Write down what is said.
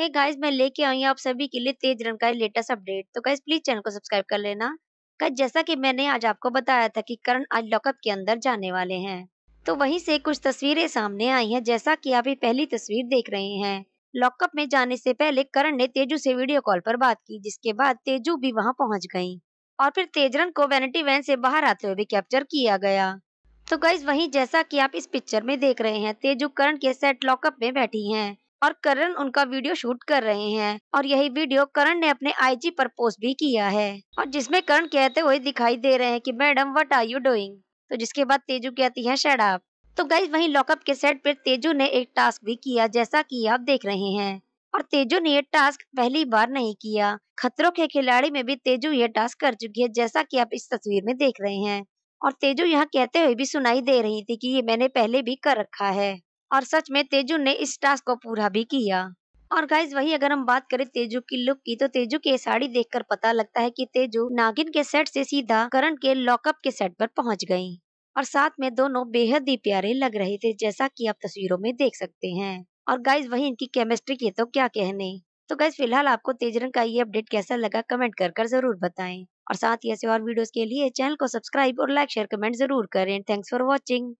है गाइस मैं लेके आई हूँ आप सभी के लिए तेज रन का लेटेस्ट अपडेट तो गाइस प्लीज चैनल को सब्सक्राइब कर लेना गाइस जैसा कि मैंने आज आपको बताया था कि करण आज लॉकअप के अंदर जाने वाले हैं तो वहीं से कुछ तस्वीरें सामने आई हैं जैसा कि आप ये पहली तस्वीर देख रहे हैं लॉकअप में जाने से पहले करण ने तेजू से वीडियो कॉल पर बात की जिसके बाद तेजू भी वहाँ पहुँच गयी और फिर तेजरन को वैनिटी वैन से बाहर आते हुए भी कैप्चर किया गया तो गाइज वहीं जैसा कि आप इस पिक्चर में देख रहे हैं तेजू करण के सेट लॉकअप में बैठी हैं और करण उनका वीडियो शूट कर रहे हैं और यही वीडियो करण ने अपने आईजी पर पोस्ट भी किया है और जिसमें करण कहते हुए दिखाई दे रहे हैं कि madam what are you doing तो जिसके बाद तेजू कहती है शराब तो गई वहीं लॉकअप के सेट पर तेजू ने एक टास्क भी किया जैसा कि आप देख रहे हैं और तेजू ने ये टास्क पहली बार नहीं किया खतरों के खिलाड़ी में भी तेजू ये टास्क कर चुकी है जैसा की आप इस तस्वीर में देख रहे हैं और तेजू यहाँ कहते हुए भी सुनाई दे रही थी कि ये मैंने पहले भी कर रखा है और सच में तेजू ने इस टास्क को पूरा भी किया और गाइज वही अगर हम बात करें तेजू की लुक की तो तेजू की साड़ी देखकर पता लगता है कि तेजू नागिन के सेट से सीधा करण के लॉकअप के सेट पर पहुंच गयी और साथ में दोनों बेहद ही प्यारे लग रहे थे जैसा कि आप तस्वीरों में देख सकते हैं और गाइज वही इनकी केमिस्ट्री की तो क्या कहने तो गाइज फिलहाल आपको तेजरंग का ये अपडेट कैसा लगा कमेंट कर कर जरूर बताएं और साथ ही ऐसे और वीडियोस के लिए चैनल को सब्सक्राइब और लाइक शेयर कमेंट जरूर करें थैंक्स फॉर वॉचिंग